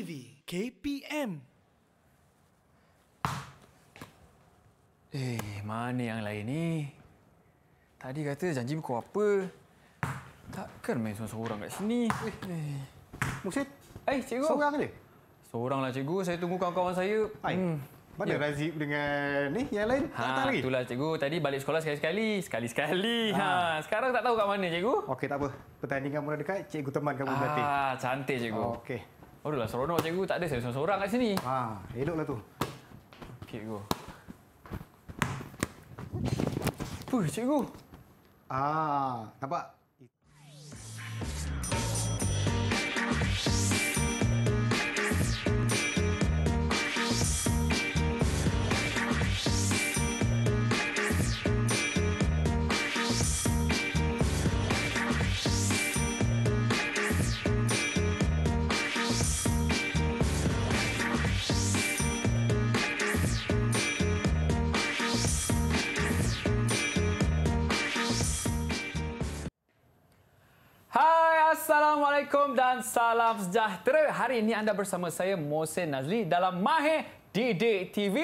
TV KPM. Eh, mana yang lain ni? Eh? Tadi kata janji kau apa? Takkan main seorang-seorang kat sini. Eh, eh. Musid. Eh, cikgu. Seorang ke? Seoranglah cikgu. Saya tunggu kawan-kawan saya. Ai. Hmm. Mana ya. Razib dengan ni yang lain? Ha, tak lagi. Itulah cikgu. Tadi balik sekolah sekali-sekali. Sekali-sekali. Ha. ha. Sekarang tak tahu kat mana cikgu. Okey, tak apa. Pertandingan mula dekat. Cikgu teman kamu ha, berlatih. Ah, cantik cikgu. Oh, Okey. Oh, lah, seronok cikgu. Tak ada saya seorang-seorang kat sini. Ha, eloklah tu. Cikgu. Fuh, cikgu. Ah, nampak? Assalamualaikum dan salam sejahtera. Hari ini anda bersama saya Mose Nazli dalam Mahir Didik TV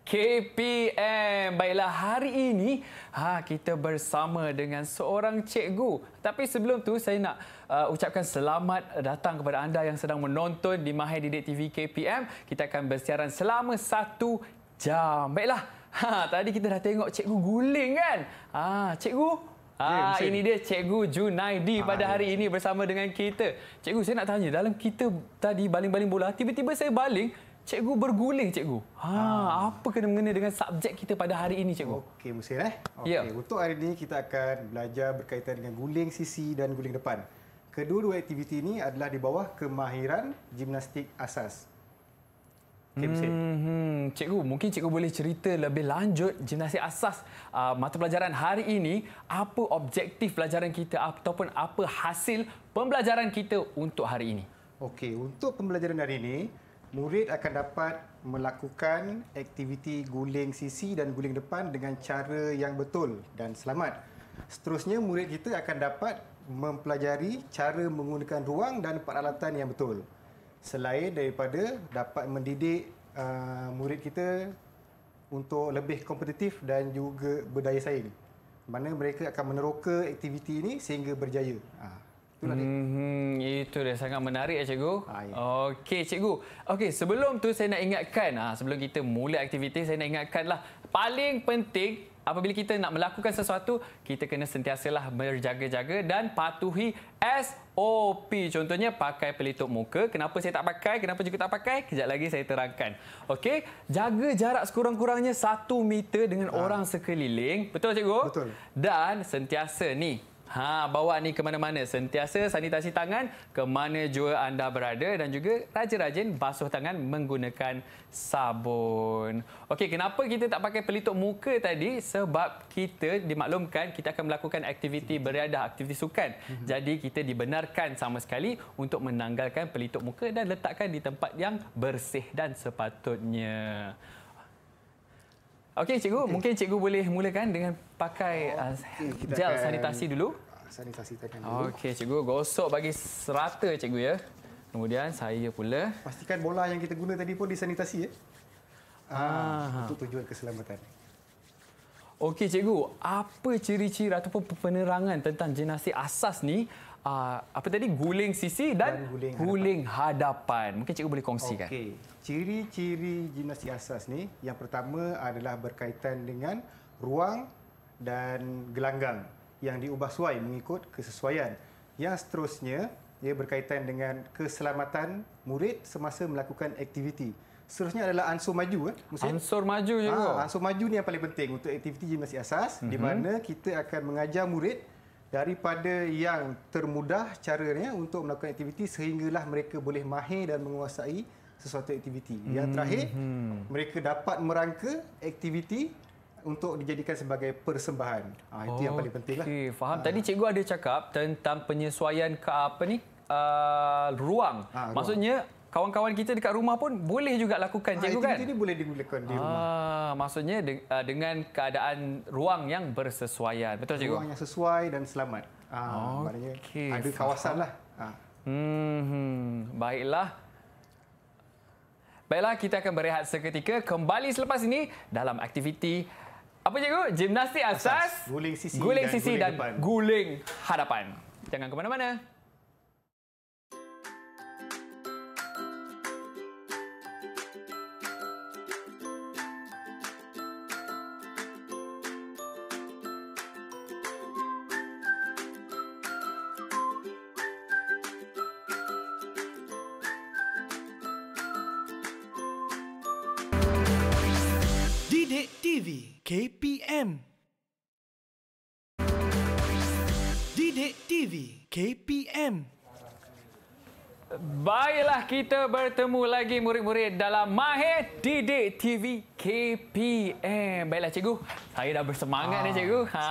KPM. Baiklah hari ini ha kita bersama dengan seorang cikgu. Tapi sebelum tu saya nak uh, ucapkan selamat datang kepada anda yang sedang menonton di Mahir Didik TV KPM. Kita akan bersiaran selama satu jam. Baiklah. Ha tadi kita dah tengok cikgu guling kan? Ha cikgu Ah, ya, ini dia Cikgu Junaidi ah, pada ya. hari ya. ini bersama dengan kita. Cikgu, saya nak tanya, dalam kita tadi baling-baling bola, tiba-tiba saya baling, Cikgu berguling, Cikgu. Ha, ah. Apa kena mengenai dengan subjek kita pada hari ini, Cikgu? Okey, Musir. Eh? Ya. Okay. Yeah. Untuk hari ini, kita akan belajar berkaitan dengan guling sisi dan guling depan. Kedua-dua aktiviti ini adalah di bawah kemahiran gimnastik asas. Hmm, cikgu, mungkin cikgu boleh cerita lebih lanjut gimnasium asas uh, mata pelajaran hari ini. Apa objektif pelajaran kita ataupun apa hasil pembelajaran kita untuk hari ini? Okey, untuk pembelajaran hari ini, murid akan dapat melakukan aktiviti guling sisi dan guling depan dengan cara yang betul dan selamat. Seterusnya, murid kita akan dapat mempelajari cara menggunakan ruang dan peralatan yang betul selain daripada dapat mendidik uh, murid kita untuk lebih kompetitif dan juga berdaya saing. Mana mereka akan meneroka aktiviti ini sehingga berjaya. Uh. Itulah hmm, Itu dia sangat menarik ya cikgu. Ha, ya. Okey cikgu. Okey sebelum tu saya nak ingatkan ha, sebelum kita mula aktiviti saya nak ingatkanlah paling penting apabila kita nak melakukan sesuatu kita kena sentiasalah berjaga-jaga dan patuhi SOP. Contohnya pakai pelitup muka. Kenapa saya tak pakai? Kenapa cikgu tak pakai? Kejap lagi saya terangkan. Okey, jaga jarak sekurang-kurangnya satu meter dengan ha. orang sekeliling. Betul cikgu? Betul. Dan sentiasa ni Ha, bawa ni ke mana-mana. Sentiasa sanitasi tangan ke mana jua anda berada dan juga rajin-rajin basuh tangan menggunakan sabun. Okey, kenapa kita tak pakai pelitup muka tadi? Sebab kita dimaklumkan kita akan melakukan aktiviti berada aktiviti sukan. Mhm. Jadi kita dibenarkan sama sekali untuk menanggalkan pelitup muka dan letakkan di tempat yang bersih dan sepatutnya. Okey, cikgu, okay. mungkin cikgu boleh mulakan dengan pakai oh, ah, okay, kita gel sanitasi dulu. Sanitasi tangan dulu. Okey, cikgu, gosok bagi serata cikgu ya. Kemudian saya pula pastikan bola yang kita guna tadi pun disanitasi ya. Ah, untuk ah. tujuan keselamatan. Okey, cikgu, apa ciri-ciri ataupun penerangan tentang jenazah asas ni? Uh, apa tadi guling sisi dan, dan guling, guling hadapan. hadapan. Mungkin cikgu boleh kongsikan. Okey ciri-ciri gimnasi asas ni yang pertama adalah berkaitan dengan ruang dan gelanggang yang diubah suai mengikut kesesuaian. Yang seterusnya ia berkaitan dengan keselamatan murid semasa melakukan aktiviti. Seterusnya adalah ansur maju. Eh, ansur maju ha, ah, juga. Ansur maju ni yang paling penting untuk aktiviti gimnasi asas mm-hmm. di mhm. mana kita akan mengajar murid daripada yang termudah caranya untuk melakukan aktiviti sehinggalah mereka boleh mahir dan menguasai sesuatu aktiviti. Yang hmm. terakhir, hmm. mereka dapat merangka aktiviti untuk dijadikan sebagai persembahan. Ah, itu oh, yang paling pentinglah. Okey, faham. Ah. Tadi cikgu ada cakap tentang penyesuaian ke apa ni? Uh, ruang. Ha, ruang. Maksudnya kawan-kawan kita dekat rumah pun boleh juga lakukan ha, cikgu kan? ini boleh digunakan di ha, rumah. maksudnya de- dengan keadaan ruang yang bersesuaian. Betul cikgu. Ruang yang sesuai dan selamat. Ah, ha, oh, maknanya okay. ada kawasanlah. Ha. Hmm, hmm, baiklah. Baiklah, kita akan berehat seketika kembali selepas ini dalam aktiviti apa cikgu? Gimnastik asas, asas guling sisi, guling dan, sisi guling, dan guling hadapan. Jangan ke mana-mana. Baiklah kita bertemu lagi murid-murid dalam Mahir Didik TV KPM. Baiklah cikgu, saya dah bersemangat ni ah, cikgu. Ha,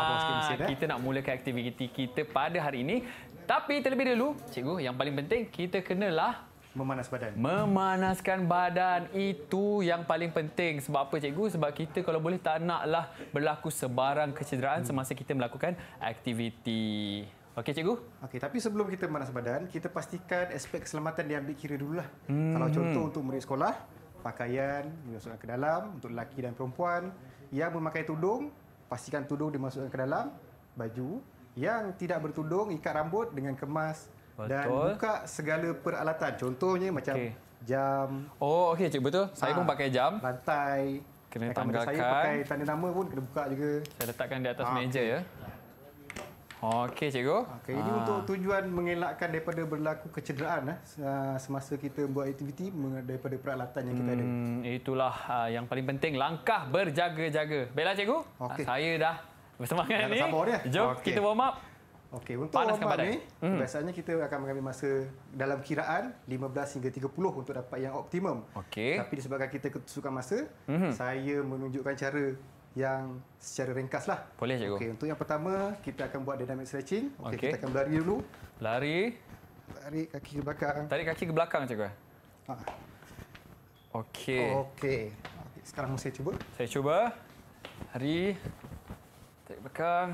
kita nak mulakan aktiviti kita pada hari ini. Tapi terlebih dulu, cikgu, yang paling penting kita kenalah memanaskan badan. Memanaskan badan itu yang paling penting. Sebab apa cikgu? Sebab kita kalau boleh tak naklah berlaku sebarang kecederaan hmm. semasa kita melakukan aktiviti. Okey cikgu. Okey tapi sebelum kita memanas badan, kita pastikan aspek keselamatan diambil kira dululah. Hmm. Kalau contoh untuk murid sekolah, pakaian dimasukkan ke dalam untuk lelaki dan perempuan yang memakai tudung, pastikan tudung dimasukkan ke dalam baju yang tidak bertudung ikat rambut dengan kemas Betul. dan buka segala peralatan. Contohnya macam okay. jam. Oh okey cikgu betul. Ha, saya pun ah, pakai jam. Lantai kena tanggalkan. Saya pakai tanda nama pun kena buka juga. Saya letakkan di atas ha, meja okay. ya. Okey cikgu. Okey ini ha. untuk tujuan mengelakkan daripada berlaku kecederaan eh, ah, semasa kita buat aktiviti daripada peralatan yang kita hmm, ada. Itulah uh, yang paling penting langkah berjaga-jaga. Baiklah cikgu. Okay. Saya dah bersemangat ni. Jom okay. kita warm up. Okey untuk warm up ni hmm. biasanya kita akan mengambil masa dalam kiraan 15 hingga 30 untuk dapat yang optimum. Okey. Tapi disebabkan kita kesukaan masa, hmm. saya menunjukkan cara yang secara ringkas lah. Boleh cikgu. Okey, untuk yang pertama kita akan buat dynamic stretching. Okey, okay. kita akan berlari dulu. Lari. Lari kaki ke belakang. Tarik kaki ke belakang cikgu. Ha. Okey. Okey. Okay. Sekarang saya cuba. Saya cuba. Lari. Tarik belakang.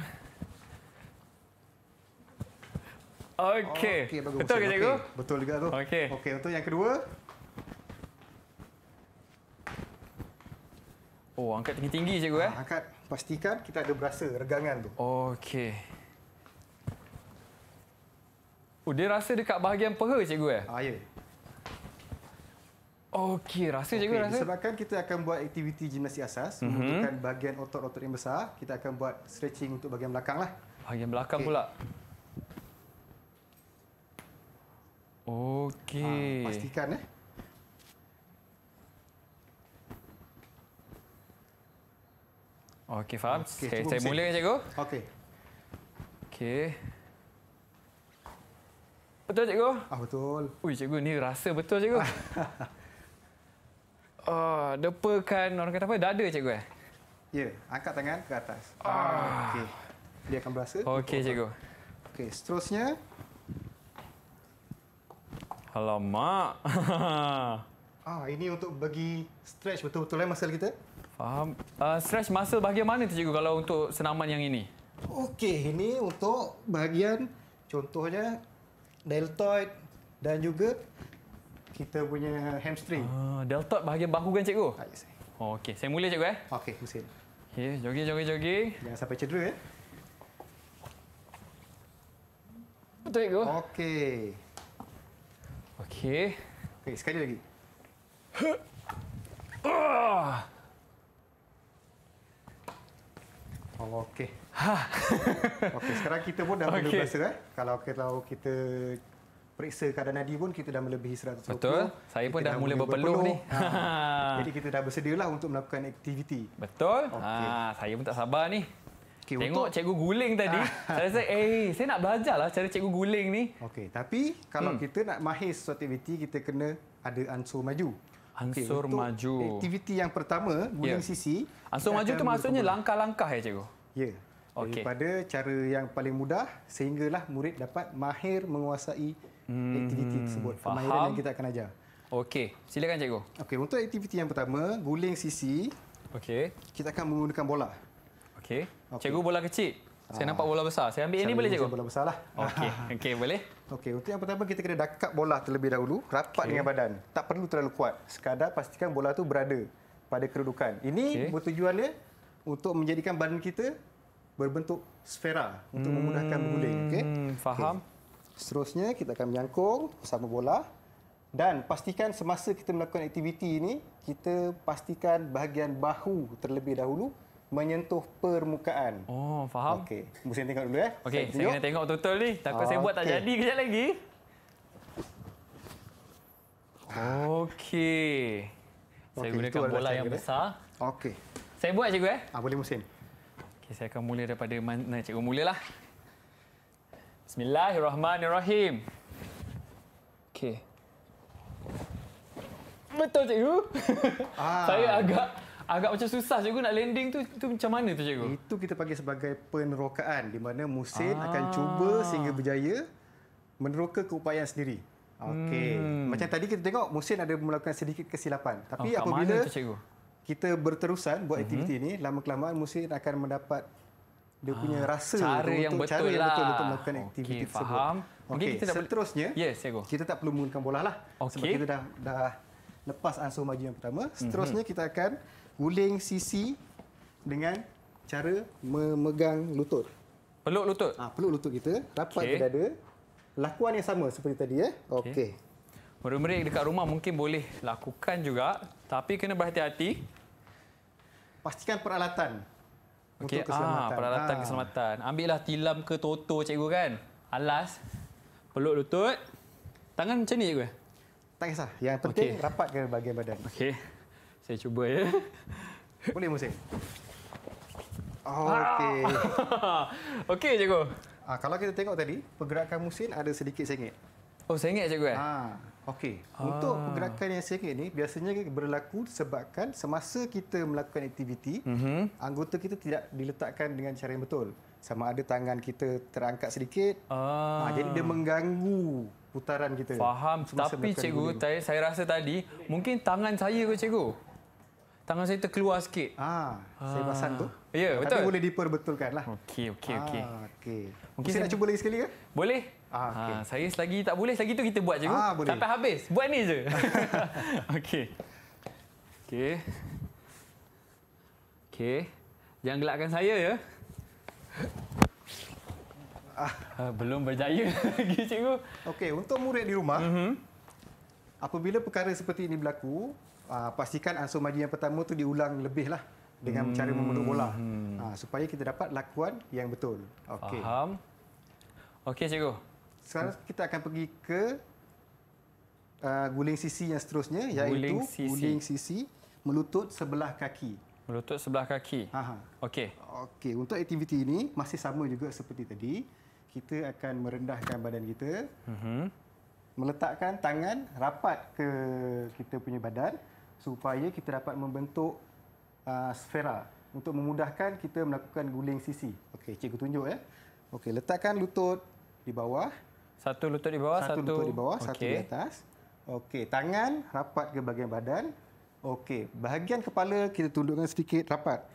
Okey. Okay, Betul ke cikgu? Okay. Betul juga tu. Okey. Okey, untuk yang kedua, Oh, angkat tinggi-tinggi cikgu eh. Ah, angkat, pastikan kita ada berasa regangan tu. Okey. Oh, dia rasa dekat bahagian peha cikgu eh? Ah, ya. Okey, rasa cikgu okay. rasa. Sebabkan kita akan buat aktiviti gimnasi asas, mm -hmm. membutuhkan bahagian otot-otot yang besar, kita akan buat stretching untuk bahagian belakang lah. Bahagian belakang okay. pula. Okey. Ah, pastikan eh. Okey, faham. Okay, saya, saya mula, Encik Goh. Okey. Okey. Betul, Encik Goh? Ah, betul. Ui, Encik Goh, ini rasa betul, Encik Goh. oh, depakan orang kata apa? Dada, Encik Goh? Eh? Ya, angkat tangan ke atas. Ah. Okey. Dia akan berasa. Okey, Encik Goh. Okey, seterusnya. Alamak. ah, ini untuk bagi stretch betul-betul eh, muscle kita. Faham. Uh, stretch muscle bahagian mana tu cikgu kalau untuk senaman yang ini? Okey, ini untuk bahagian contohnya deltoid dan juga kita punya hamstring. Uh, deltoid bahagian bahu kan cikgu? Oh, Okey, saya mula cikgu eh. Okey, mesin. Okey, jogging, jogging, jogging. Jangan sampai cedera ya. Eh? Betul cikgu. Okey. Okey. Okey, sekali lagi. Ah! Oh, okey. Ha. okey, sekarang kita pun dah okay. mula berasa eh. Kalau kita kita periksa kadar nadi pun kita dah melebihi 120. Betul. Eh? Saya pun dah, dah mula berpeluh, ni. Ha. Jadi kita dah bersedia lah untuk melakukan aktiviti. Betul. Okay. Ha, saya pun tak sabar ni. Okay, Tengok untuk... cikgu guling tadi. Ha. saya rasa, eh, saya nak belajar lah cara cikgu guling ni. Okey, tapi kalau hmm. kita nak mahir sesuatu aktiviti, kita kena ada ansur maju. Ansur okay, maju. Aktiviti yang pertama, guling yeah. sisi. Ansur maju itu maksudnya langkah-langkah ya, cikgu? Ya. Yeah. Okay. Daripada cara yang paling mudah, sehinggalah murid dapat mahir menguasai hmm. aktiviti tersebut. Kemahiran Faham. yang kita akan ajar. Okey, silakan cikgu. Okey, untuk aktiviti yang pertama, guling sisi. Okey. Kita akan menggunakan bola. Okey. Okay. Cikgu bola kecil. Saya nampak bola besar. Saya ambil saya ini boleh cikgu? Bola besar lah. Okey, okay, boleh. Okey, untuk yang pertama kita kena dekat bola terlebih dahulu, rapat okay. dengan badan. Tak perlu terlalu kuat. Sekadar pastikan bola tu berada pada kerudukan. Ini okay. bertujuannya untuk menjadikan badan kita berbentuk sfera untuk hmm, memudahkan berguling. Okey. Faham? Okay. Seterusnya kita akan menyangkung sama bola dan pastikan semasa kita melakukan aktiviti ini, kita pastikan bahagian bahu terlebih dahulu menyentuh permukaan. Oh, faham. Okey, mesti tengok dulu eh. Okey, saya, saya kena tengok betul ni. Takut okay. saya buat tak jadi kejap lagi. Okey. Saya okay, gunakan bola yang besar. Okey. Saya buat cikgu eh? Ah, boleh mesin. Okey, saya akan mula daripada mana cikgu mulalah. Bismillahirrahmanirrahim. Okey. Betul cikgu. Ah. saya agak agak macam susah cikgu nak landing tu tu macam mana tu cikgu? Itu kita panggil sebagai penerokaan di mana Musin ah. akan cuba sehingga berjaya meneroka keupayaan sendiri. Okey. Hmm. Macam tadi kita tengok Musin ada melakukan sedikit kesilapan. Oh, Tapi oh, apabila tu, cikgu? kita berterusan buat mhm. aktiviti uh-huh. ini, lama kelamaan Musin akan mendapat dia ah, punya ah, rasa cara untuk yang cara betul betul lah. untuk melakukan aktiviti okay, tersebut. Faham. Okey, kita tak seterusnya. Yes, cikgu. Kita tak perlu menggunakan bola lah. Okay. Sebab kita dah dah lepas ansur maju yang pertama. Mhm. Seterusnya uh-huh. kita akan guling sisi dengan cara memegang lutut. Peluk lutut. Ah, peluk lutut kita rapat okay. ke dada. Lakuan yang sama seperti tadi ya. Okey. Murid-murid dekat rumah mungkin boleh lakukan juga tapi kena berhati-hati. Pastikan peralatan. Okey, ah, peralatan ha. keselamatan. Ambillah tilam ke toto cikgu kan. Alas peluk lutut. Tangan macam ni cikgu. Tak kisah. Yang penting okay. rapat ke bahagian badan. Okey. Saya cuba ya. Boleh musim. Oh, ah. okey. okey, cikgu. Ah, kalau kita tengok tadi, pergerakan musim ada sedikit sengit. Oh, sengit cikgu eh? Ha. Okey. Untuk ah. pergerakan yang sengit ni biasanya berlaku sebabkan semasa kita melakukan aktiviti, mm-hmm. anggota kita tidak diletakkan dengan cara yang betul. Sama ada tangan kita terangkat sedikit. Ah. Ha, jadi dia mengganggu putaran kita. Faham. Tapi cikgu, tadi, saya rasa tadi mungkin tangan saya ke cikgu? tangan saya terkeluar sikit. Ha, saya ha. pasang tu. Ya, yeah, betul. Tapi boleh diperbetulkanlah. Okey, okey, ah, okey. okey. Mungkin saya nak cuba lagi sekali ke? Boleh. Ha, okay. ha, saya selagi tak boleh, selagi tu kita buat je. Ha, Sampai habis. Buat ni je. okey. Okey. Okey. Jangan gelakkan saya ya. Ah. Uh, belum berjaya lagi cikgu. Okey, untuk murid di rumah, uh-huh. apabila perkara seperti ini berlaku, uh, pastikan ansur maju yang pertama tu diulang lebih lah dengan cara memenuh bola hmm. uh, supaya kita dapat lakuan yang betul. Okay. Faham. Okey, cikgu. Sekarang kita akan pergi ke uh, guling sisi yang seterusnya iaitu guling sisi. guling sisi melutut sebelah kaki. Melutut sebelah kaki. Okey. Okey, untuk aktiviti ini masih sama juga seperti tadi. Kita akan merendahkan badan kita. Uh-huh. Meletakkan tangan rapat ke kita punya badan supaya kita dapat membentuk uh, sfera untuk memudahkan kita melakukan guling sisi. Okey, cikgu tunjuk ya. Okey, letakkan lutut di bawah. Satu lutut di bawah, satu, satu... lutut di bawah, okay. satu di atas. Okey, tangan rapat ke bahagian badan. Okey, bahagian kepala kita tundukkan sedikit rapat.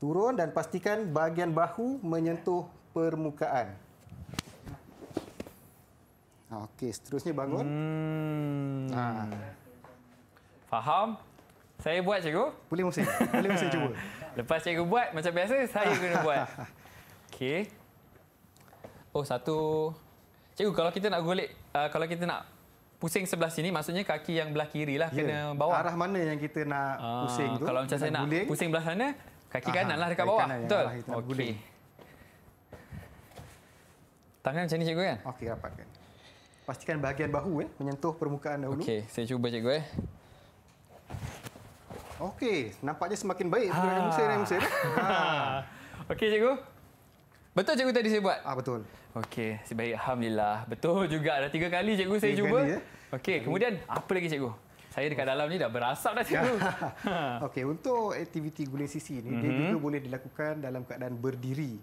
Turun dan pastikan bahagian bahu menyentuh permukaan. Okey, seterusnya bangun. Hmm. Ha. Faham? Saya buat cikgu? Boleh mesti. Boleh mesti cuba. Lepas cikgu buat macam biasa saya kena buat. Okey. Oh satu. Cikgu kalau kita nak golek uh, kalau kita nak pusing sebelah sini maksudnya kaki yang belah kirilah ya. kena bawa. Arah mana yang kita nak uh, pusing tu? Kalau macam saya nak guling. pusing belah sana kaki Aha, lah dekat bawah. Betul. Okey. Tangan macam ni cikgu kan? Okey rapatkan. Pastikan bahagian bahu ya eh, menyentuh permukaan dahulu. Okey, saya cuba cikgu eh. Okey, nampaknya semakin baik ha. dengan Musa dan Musa. Ha. Okey, cikgu. Betul cikgu tadi saya buat? Ah, betul. Okey, sebaik baik. Alhamdulillah. Betul juga. Dah tiga kali cikgu tiga saya kali, cuba. Ya? Okey, kemudian apa lagi cikgu? Saya dekat dalam ni dah berasap dah cikgu. Okey, untuk aktiviti guling sisi ni, mm -hmm. dia mhm. juga boleh dilakukan dalam keadaan berdiri.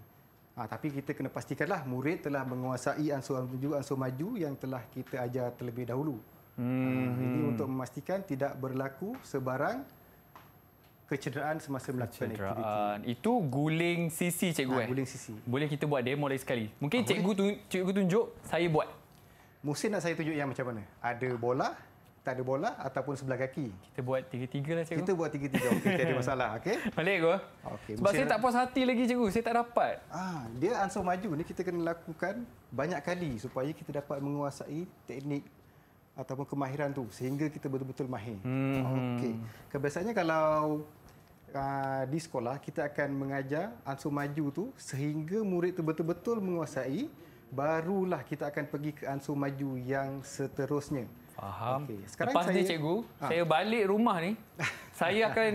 Ha, tapi kita kena pastikanlah murid telah menguasai ansur-ansur maju yang telah kita ajar terlebih dahulu. -hmm. ha, ah, ini untuk memastikan tidak berlaku sebarang kecederaan semasa melakukan kecederaan. aktiviti. Itu guling sisi cikgu ha, eh. guling sisi. Boleh kita buat demo lagi sekali. Mungkin ha, cikgu tu cikgu tunjuk saya buat. Musim nak saya tunjuk yang macam mana? Ada bola, tak ada bola ataupun sebelah kaki. Kita buat tiga-tiga lah cikgu. Kita buat tiga-tiga. Okey, tak ada masalah. Okey. Balik go. Okey. Sebab saya tak lah. puas hati lagi cikgu. Saya tak dapat. Ah, dia ansur maju ni kita kena lakukan banyak kali supaya kita dapat menguasai teknik ataupun kemahiran tu sehingga kita betul-betul mahir. Hmm. hmm okey. Hmm. Kebiasaannya kalau uh, di sekolah kita akan mengajar ansur maju tu sehingga murid tu betul-betul menguasai barulah kita akan pergi ke ansur maju yang seterusnya. Faham. Okey. Sekarang Lepas saya ni, cikgu, ha. saya balik rumah ni saya akan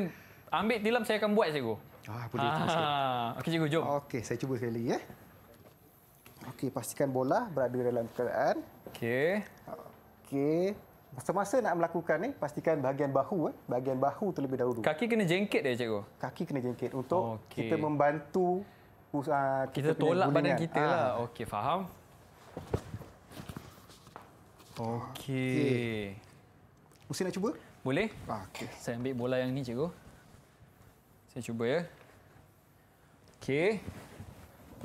ambil tilam saya akan buat cikgu. Ah boleh ah. Okey cikgu jom. Okey saya cuba sekali ya. Okey pastikan bola berada dalam keadaan. Okey. Ah. Okey. Semasa nak melakukan ni eh, pastikan bahagian bahu eh, bahagian bahu terlebih dahulu. Kaki kena jengket dia cikgu. Kaki kena jengket untuk okay. kita membantu ah, kita, kita tolak gulingan. badan kita lah. Ah. Okey, faham? Okey. Okay. Mesti nak cuba? Boleh. Ah, okey. Saya ambil bola yang ni cikgu. Saya cuba ya. Okey.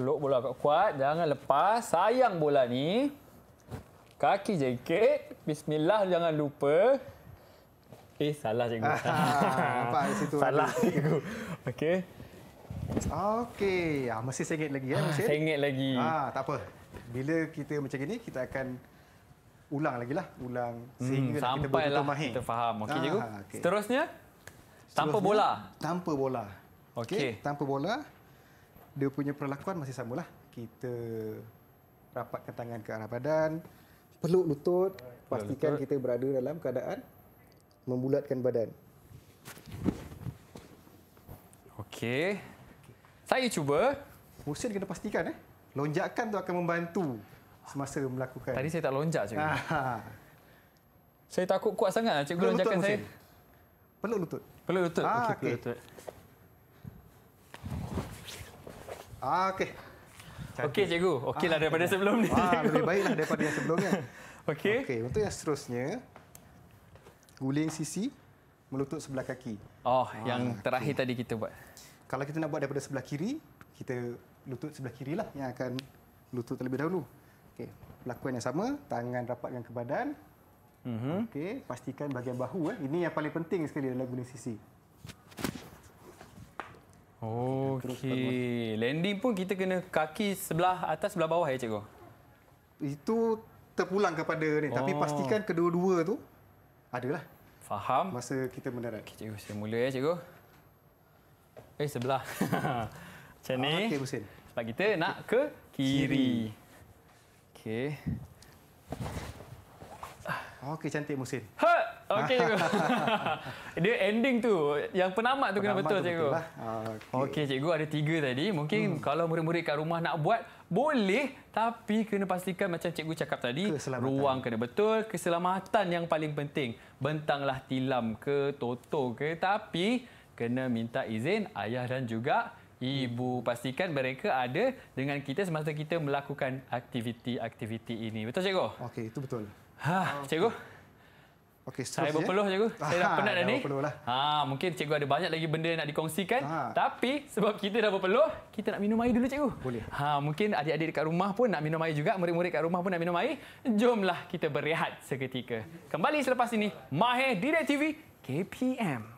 Peluk bola kuat, jangan lepas. Sayang bola ni. Kaki jengkit. Bismillah jangan lupa. Eh, salah cikgu. Ah, apa, situ salah ada. cikgu. Okey. Okey. Ah, masih sengit lagi. Ya, ah, masih. sengit lagi. Ah, tak apa. Bila kita macam ini, kita akan ulang lagi lah. Ulang hmm, sehingga hmm, kita betul-betul lah mahir. Kita faham. Okey, Ah, okay. Seterusnya, tanpa bola. Tanpa bola. Okey. Okay, tanpa bola, dia punya perlakuan masih samalah. Kita rapatkan tangan ke arah badan peluk lutut, ya, pastikan lutut. kita berada dalam keadaan membulatkan badan. Okey. Saya cuba. Musin kena pastikan eh. Lonjakan tu akan membantu semasa melakukan. Tadi saya tak lonjak cikgu. saya takut kuat sangat cikgu peluk lonjakan lutut, saya. Peluk lutut. Peluk lutut. Ah, okey. Okay. Peluk lutut. Ah, okey. Okey cikgu, okeylah ah, daripada ya. sebelum ni. Ah, lebih baiklah daripada yang sebelumnya. Okey. Okey, untuk yang seterusnya guling sisi melutut sebelah kaki. Oh, ah, yang terakhir tadi kita buat. Kalau kita nak buat daripada sebelah kiri, kita lutut sebelah kiri lah yang akan lutut terlebih dahulu. Okey, lakukan yang sama, tangan rapatkan ke badan. Mhm. Okey, pastikan bahagian bahu eh. Ini yang paling penting sekali dalam guling sisi. Okey. Landing pun kita kena kaki sebelah atas sebelah bawah ya cikgu. Itu terpulang kepada ni oh. tapi pastikan kedua-dua tu adalah. Faham? Masa kita mendarat. Okey cikgu, saya mula ya cikgu. Eh sebelah. Macam ni. Ah, okey Husin. Sebab kita okay. nak ke kiri. Okey. Ah, okey cantik Husin. Ha. Okey cikgu. Dia ending tu yang penamat tu penamat kena betul tu cikgu. Lah. Ah, okey okay, cikgu ada tiga tadi. Mungkin hmm. kalau murid-murid kat rumah nak buat boleh tapi kena pastikan macam cikgu cakap tadi ruang kena betul, keselamatan yang paling penting. Bentanglah tilam ke toto ke tapi kena minta izin ayah dan juga Ibu pastikan mereka ada dengan kita semasa kita melakukan aktiviti-aktiviti ini. Betul cikgu? Okey, itu betul. Ha, cikgu. Okay, saya berpeluh je. Ya. Saya dah penat dah, ni. Lah. Ha, mungkin cikgu ada banyak lagi benda nak dikongsikan. Ha. Tapi sebab kita dah berpeluh, kita nak minum air dulu cikgu. Boleh. Ha, mungkin adik-adik dekat rumah pun nak minum air juga. Murid-murid kat rumah pun nak minum air. Jomlah kita berehat seketika. Kembali selepas ini, Mahir Direct TV KPM.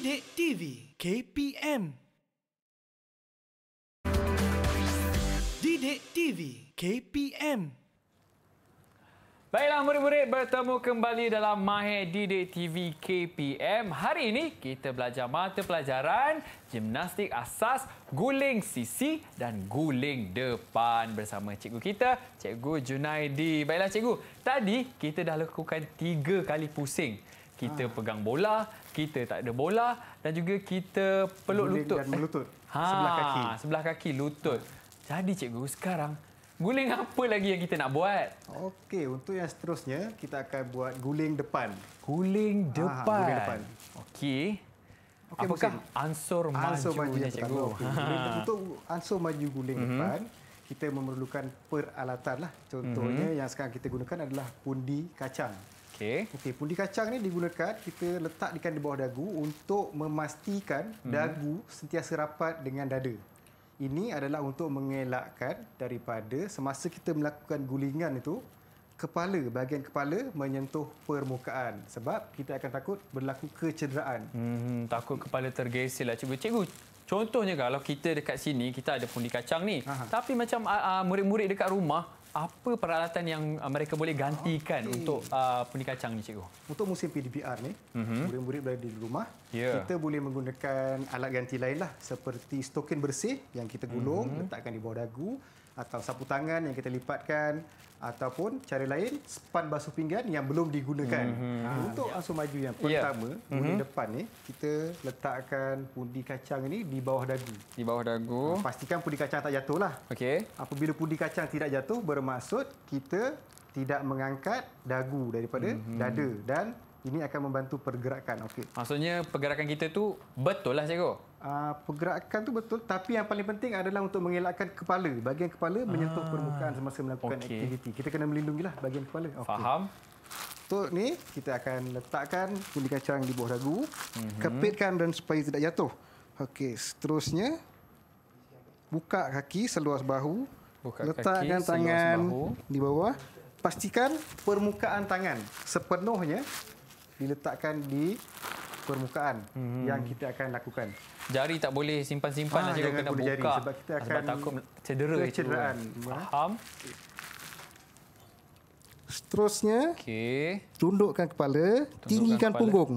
Sidik TV KPM Didik TV KPM Baiklah murid-murid bertemu kembali dalam Mahir Didik TV KPM. Hari ini kita belajar mata pelajaran gimnastik asas guling sisi dan guling depan bersama cikgu kita, cikgu Junaidi. Baiklah cikgu, tadi kita dah lakukan tiga kali pusing kita ha. pegang bola, kita tak ada bola dan juga kita peluk Guling lutut. Dan melutut ha. sebelah kaki. Sebelah kaki lutut. Jadi cikgu sekarang guling apa lagi yang kita nak buat? Okey, untuk yang seterusnya kita akan buat guling depan. Guling ah, depan. Ha, depan. Okey. Okay, Apakah mesin. ansur maju? Ansur maju yang cikgu. Okay. untuk ansur maju guling mm-hmm. depan kita memerlukan peralatan lah. Contohnya mm-hmm. yang sekarang kita gunakan adalah pundi kacang. Okey. Okey, pundi kacang ni digunakan kita letak di bawah dagu untuk memastikan hmm. dagu sentiasa rapat dengan dada. Ini adalah untuk mengelakkan daripada semasa kita melakukan gulingan itu kepala bahagian kepala menyentuh permukaan sebab kita akan takut berlaku kecederaan. Hmm, takut kepala tergesel. Lah. cuba cikgu. Contohnya kalau kita dekat sini kita ada pundi kacang ni Aha. tapi macam uh, murid-murid dekat rumah apa peralatan yang uh, mereka boleh gantikan okay. untuk uh, puni kacang ni cikgu? Untuk musim PDPR ni, mm-hmm. murid berada di rumah, yeah. kita boleh menggunakan alat ganti lainlah seperti stokin bersih yang kita gulung, mm-hmm. letakkan di bawah dagu, atau sapu tangan yang kita lipatkan ataupun cara lain span basuh pinggan yang belum digunakan. Mm-hmm. Untuk yeah. asuh maju yang ya. pertama, yeah. mm-hmm. undi depan ni kita letakkan pundi kacang ini di bawah dagu. Di bawah dagu. Ah, pastikan pundi kacang tak jatuhlah. Okey. Apabila pundi kacang tidak jatuh bermaksud kita tidak mengangkat dagu daripada mm-hmm. dada dan ini akan membantu pergerakan. Okey. Maksudnya pergerakan kita tu betul lah cikgu uh, pergerakan tu betul tapi yang paling penting adalah untuk mengelakkan kepala bahagian kepala menyentuh ah. permukaan semasa melakukan okay. aktiviti kita kena melindungilah bahagian kepala okay. faham untuk ni kita akan letakkan kuli kacang di bawah dagu mm-hmm. kepitkan dan supaya tidak jatuh okey seterusnya buka kaki seluas bahu buka letakkan kaki, tangan bahu. di bawah pastikan permukaan tangan sepenuhnya diletakkan di permukaan hmm. yang kita akan lakukan. Jari tak boleh simpan-simpan saja -simpan ha, kena buka. Jari, sebab kita akan takut cedera kecederaan. itu. Faham? Seterusnya, okay. tundukkan kepala, tundukkan tinggikan kepala. punggung.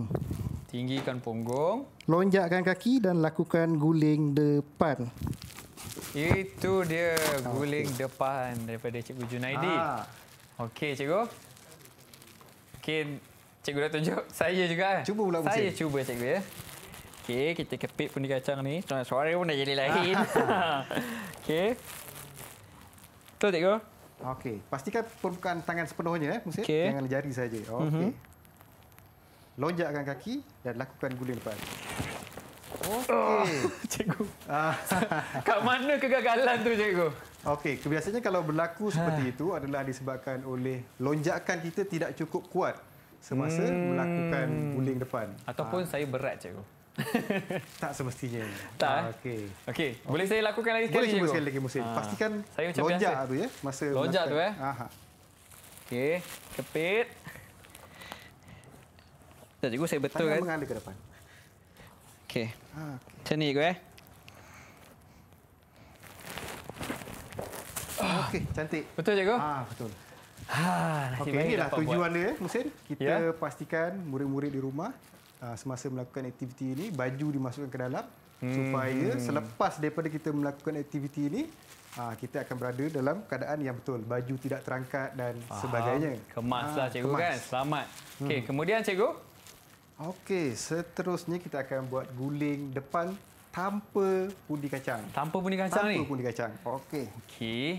Tinggikan punggung. Lonjakkan kaki dan lakukan guling depan. Itu dia ah, guling okay. depan daripada Cikgu Junaidi. Ha. Okey, Cikgu. Okey, Cikgu dah tunjuk. Saya juga. Eh? Cuba pula musim. Saya cuba, cikgu. ya. Okey, kita kepit pun di kacang ni. Suara pun dah jadi lain. Okey. Betul, cikgu? Okey. Pastikan permukaan tangan sepenuhnya, eh, Musim. Okay. Jangan jari saja. Okey. Mm -hmm. Lonjakkan kaki dan lakukan guling lepas. Oh, Okey. Oh, cikgu. Ah. Kat mana kegagalan tu, cikgu? Okey, kebiasaannya kalau berlaku seperti itu adalah disebabkan oleh lonjakan kita tidak cukup kuat semasa hmm. melakukan guling depan. Ataupun ha. saya berat cikgu. tak semestinya. Tak. Ha, okey. Okey, boleh saya lakukan lagi sekali? Boleh sekali lagi musim. Ha. Pastikan saya macam lonjak tu ya masa lonjak tu eh. Aha. Okey, kepit. Tak cikgu saya betul kan? Tangan ke depan. Okey. Ha, ah, okay. cikgu eh. Okey, cantik. Betul cikgu? Ah, ha, betul. Ha, ah, okay, inilah tujuan buat. dia, eh, Musin. Kita ya? pastikan murid-murid di rumah uh, semasa melakukan aktiviti ini, baju dimasukkan ke dalam hmm. supaya selepas daripada kita melakukan aktiviti ini, uh, kita akan berada dalam keadaan yang betul. Baju tidak terangkat dan Faham. sebagainya. Kemaslah, Cikgu. Kemas. Kan? Selamat. Hmm. Okay, kemudian, Cikgu. Okey, seterusnya kita akan buat guling depan tanpa pundi kacang. Tanpa pundi kacang tanpa ni? Tanpa pundi kacang. Okey. Okey.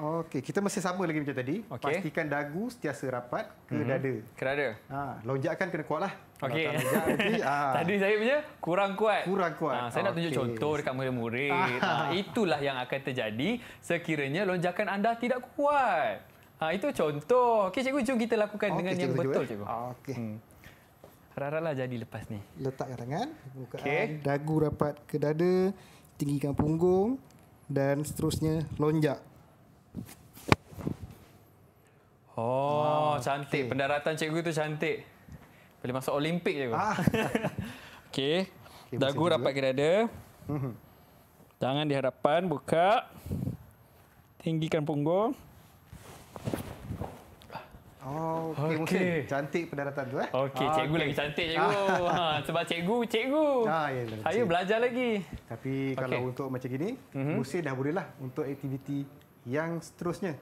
Okey, kita masih sama lagi macam tadi. Okay. Pastikan dagu sentiasa rapat ke mm-hmm. dada. Ke dada. Ha, lonjakan kena kuatlah. Okey. Lonjak Ha. tadi saya punya kurang kuat. Kurang kuat. Ha, saya nak tunjuk contoh dekat murid-murid. ha, itulah yang akan terjadi sekiranya lonjakan anda tidak kuat. Ha, itu contoh. Okey, cikgu, jom kita lakukan okay, dengan cikgu, yang cikgu, betul, cikgu. cikgu. Eh. Okey. Hmm. Rara-ralah jadi lepas ni. Letak tangan. Bukaan. Okay. Dagu rapat ke dada. Tinggikan punggung. Dan seterusnya, lonjak. Oh, oh cantik. Okay. Pendaratan cikgu itu cantik. Boleh masuk Olimpik je. Ah. okay. okay. Dagu rapat kira ada. Mhm. Tangan di hadapan, buka. Tinggikan punggung. Oh, okay. okay. Cantik pendaratan tu eh. Okey, ah, cikgu okay. lagi cantik cikgu. Ah. ha, sebab cikgu, cikgu. Ha, ah, ya, ya Saya belajar lagi. Tapi kalau untuk macam gini, mm mm-hmm. dah bolehlah untuk aktiviti yang seterusnya.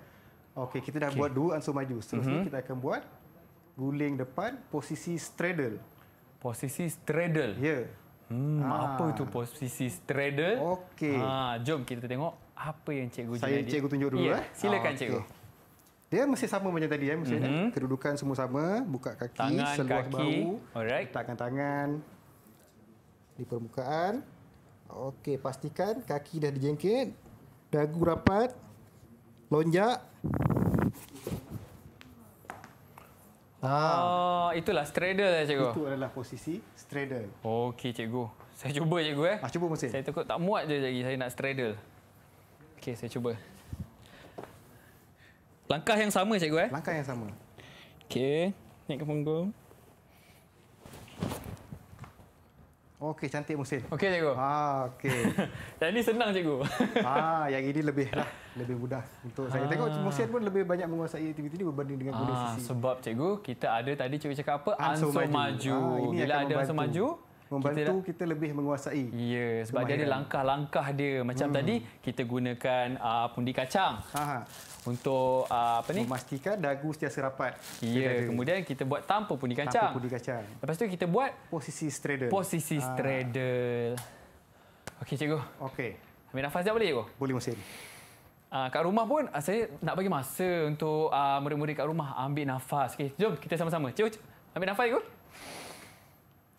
Okey, kita dah okay. buat dua ansur maju. Seterusnya mm-hmm. kita akan buat guling depan posisi straddle. Posisi straddle. Ya. Yeah. Hmm, ha. apa itu posisi straddle? Okey. Ha, jom kita tengok apa yang cikgu jadi. Saya cikgu tunjuk dulu yeah. eh. Silakan ha, ah, okay. cikgu. Dia mesti sama macam tadi ya, mesti mm-hmm. kedudukan semua sama, buka kaki tangan, seluas kaki. bahu. Alright. Letakkan tangan di permukaan. Okey, pastikan kaki dah dijengkit, dagu rapat lonjak. Ha. Oh, itulah straddle lah cikgu. Itu adalah posisi straddle. Okey cikgu. Saya cuba cikgu eh. Ah, cuba mesin. Saya takut tak muat je lagi saya nak straddle. Okey, saya cuba. Langkah yang sama cikgu eh. Langkah yang sama. Okey, naik ke punggung. Okey, cantik musim. Okey, cikgu. Ha, okey. yang ini senang, cikgu. ha, yang ini lebih lah, lebih mudah untuk saya. Ah. Tengok musim pun lebih banyak menguasai aktiviti ini berbanding dengan ha, guna sisi. Sebab, cikgu, kita ada tadi cikgu cakap apa? Ansur maju. maju. Ha, Bila ada ansur maju, membantu kita, kita lebih menguasai. Ya, sebab dia ada langkah-langkah dia. Macam hmm. tadi kita gunakan uh, pundi kacang. Ha, ha. untuk uh, apa ni memastikan dagu sentiasa rapat. Ya, kemudian kita buat tanpa pundi kacang. Tanpa pundi kacang. Lepas tu kita buat posisi straddle. Posisi ha. straddle. Okey cikgu. Okey. Ambil nafas dia boleh cikgu? Boleh mesin. Uh, kat rumah pun uh, saya nak bagi masa untuk uh, murid-murid kat rumah ambil nafas. Okey, jom kita sama-sama. Cikgu, ambil nafas cikgu.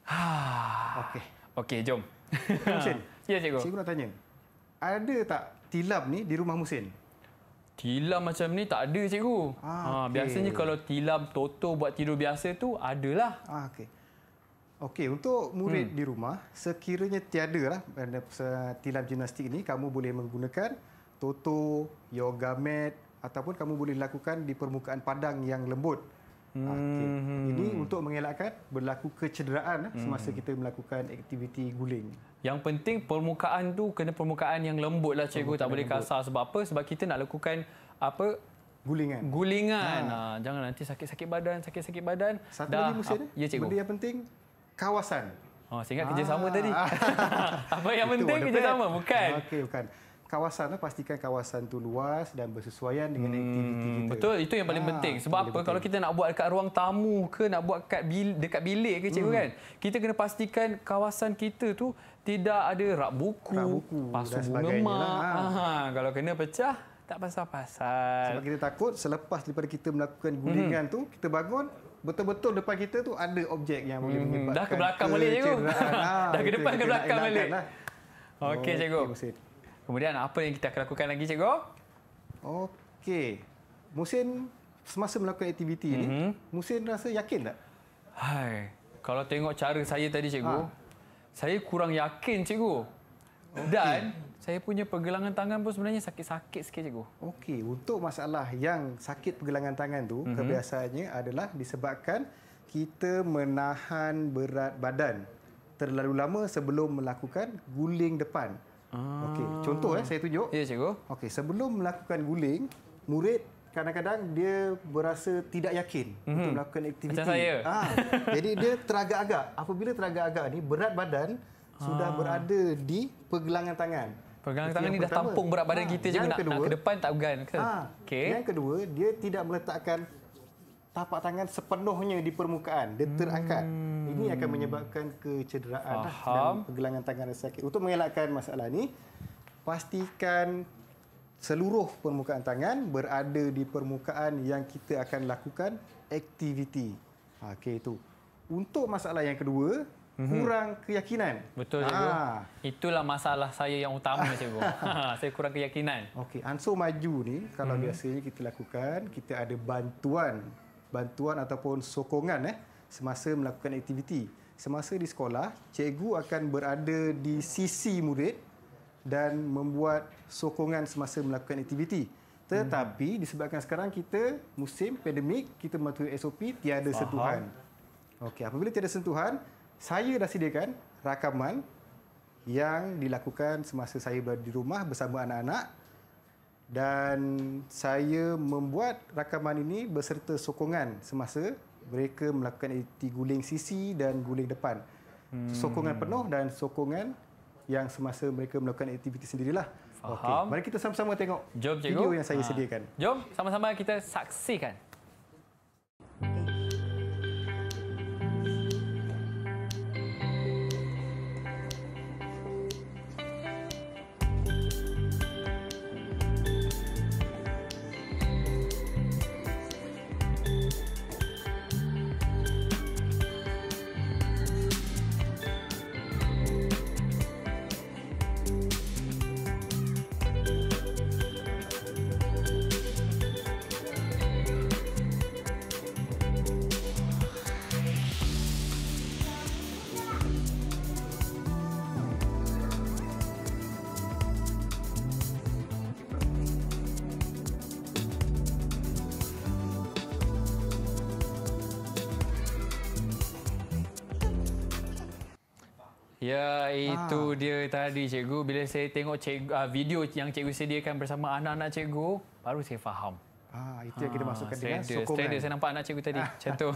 Ah. Okey. Okey, jom. Musin. ya, cikgu. Cikgu nak tanya. Ada tak tilam ni di rumah Musin? Tilam macam ni tak ada, cikgu. Ah, ha, ah, okay. biasanya kalau tilam toto buat tidur biasa tu adalah. Ah, okey. Okey, untuk murid hmm. di rumah, sekiranya tiada lah eh, tilam gimnastik ini, kamu boleh menggunakan toto, yoga mat ataupun kamu boleh lakukan di permukaan padang yang lembut. Ah, okay. Hmm. Ini untuk mengelakkan berlaku kecederaan eh, semasa hmm. kita melakukan aktiviti guling. Yang penting permukaan tu kena permukaan yang lembut lah cikgu. Tak boleh lembut. kasar sebab apa? Sebab kita nak lakukan apa? Gulingan. Gulingan. Ha. Ha. Jangan nanti sakit-sakit badan, sakit-sakit badan. Satu Dah. lagi musim ya, cikgu. Benda yang penting, kawasan. Oh, saya ingat ha. kerjasama tadi. apa yang penting kerjasama? Bukan. Okey, bukan kawasan lah pastikan kawasan tu luas dan bersesuaian dengan hmm, aktiviti kita. Betul, itu yang paling ha, penting. Sebab apa? Penting. Kalau kita nak buat dekat ruang tamu ke nak buat dekat bilik, dekat bilik ke cikgu hmm. kan? Kita kena pastikan kawasan kita tu tidak ada rak buku, rak buku pasu bunga lah. mak. Lah. Ha, kalau kena pecah tak pasal-pasal. Sebab kita takut selepas daripada kita melakukan gulingan hmm. tu kita bangun betul-betul depan kita tu ada objek yang boleh hmm, menyebabkan hmm. dah ke belakang balik cikgu. Ha, dah ke depan ke belakang balik. Lah. Okey oh, cikgu. Okay, Kemudian apa yang kita akan lakukan lagi cikgu? Okey. Musin semasa melakukan aktiviti mm-hmm. ini, Musin mhm. rasa yakin tak? Hai, kalau tengok cara saya tadi cikgu, ha. saya kurang yakin cikgu. Okay. Dan saya punya pergelangan tangan pun sebenarnya sakit-sakit sikit cikgu. Okey, untuk masalah yang sakit pergelangan tangan tu, mm-hmm. kebiasaannya adalah disebabkan kita menahan berat badan terlalu lama sebelum melakukan guling depan. Ah. Okey, contoh eh ah. saya tunjuk. Ya, cikgu. Okey, sebelum melakukan guling, murid kadang-kadang dia berasa tidak yakin mm-hmm. untuk mhm. melakukan aktiviti. Macam saya. Ha. Jadi dia teragak-agak. Apabila teragak-agak ni berat badan sudah ah. berada di pergelangan tangan. Pergelangan tangan ni dah tampung berat badan ha. kita yang nak, nak ke depan tak bukan ke? Ha. Yang kedua, dia tidak meletakkan tapak tangan sepenuhnya di permukaan dia terangkat hmm. ini akan menyebabkan kecederaan dan pergelangan tangan yang sakit untuk mengelakkan masalah ini pastikan seluruh permukaan tangan berada di permukaan yang kita akan lakukan aktiviti Okay itu untuk masalah yang kedua mhm. kurang keyakinan. Betul cikgu. Ha. Itulah masalah saya yang utama cikgu. Ha, saya kurang keyakinan. Okey, ansur maju ni kalau hmm. biasanya kita lakukan, kita ada bantuan bantuan ataupun sokongan eh semasa melakukan aktiviti. Semasa di sekolah, cikgu akan berada di sisi murid dan membuat sokongan semasa melakukan aktiviti. Tetapi hmm. disebabkan sekarang kita musim pandemik, kita mematuhi SOP tiada Faham. sentuhan. Okey, apabila tiada sentuhan, saya dah sediakan rakaman yang dilakukan semasa saya berada di rumah bersama anak-anak dan saya membuat rakaman ini berserta sokongan semasa mereka melakukan aktiviti guling sisi dan guling depan. Hmm. Sokongan penuh dan sokongan yang semasa mereka melakukan aktiviti sendirilah. Okey, mari kita sama-sama tengok Jom, video yang saya ha. sediakan. Jom, sama-sama kita saksikan. dia tadi cikgu bila saya tengok cikgu, ah, video yang cikgu sediakan bersama anak-anak cikgu baru saya faham. Ah itu ha, yang kita ah, masukkan dia dengan sokongan. Standard. Saya nampak anak cikgu tadi. Macam tu.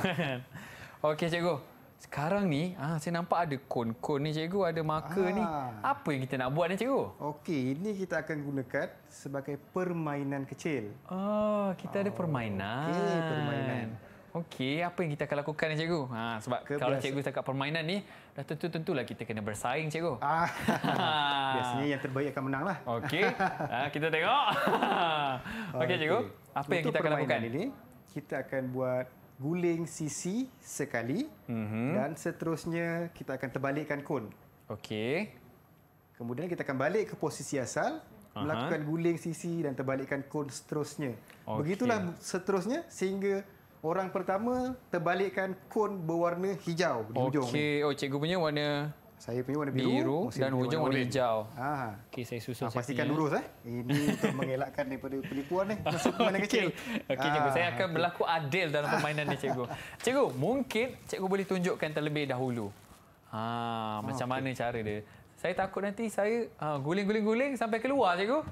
Okey cikgu. Sekarang ni ah saya nampak ada kon-kon ni cikgu, ada marker ha. ni. Ah. Apa yang kita nak buat ni cikgu? Okey, ini kita akan gunakan sebagai permainan kecil. Oh, kita oh, ada permainan. Okey, permainan. Okey, apa yang kita akan lakukan ni cikgu? Ha, sebab Kebiasa. kalau cikgu cakap permainan ni, dah tentu-tentulah kita kena bersaing cikgu. Ah, ha. biasanya yang terbaik akan menang lah. Okey, ha, kita tengok. Okey cikgu, apa Untuk yang kita akan lakukan? ini, kita akan buat guling sisi sekali mm-hmm. dan seterusnya kita akan terbalikkan kon. Okey. Kemudian kita akan balik ke posisi asal melakukan uh guling sisi dan terbalikkan kon seterusnya. Okay. Begitulah seterusnya sehingga orang pertama terbalikkan kon berwarna hijau di okay. hujung. Okey, oh cikgu punya warna saya punya warna biru, biru dan hujung warna, warna hijau. Ha. Okey, saya susun ha, pastikan saya. lurus eh. Ini untuk mengelakkan daripada penipuan ni. Masuk mana kecil. Okey, okay, cikgu, ah, saya akan berlaku adil dalam permainan ni cikgu. Cikgu, mungkin cikgu boleh tunjukkan terlebih dahulu. Ha, oh, macam okay. mana cara dia? Saya takut nanti saya ha, guling-guling-guling sampai keluar cikgu.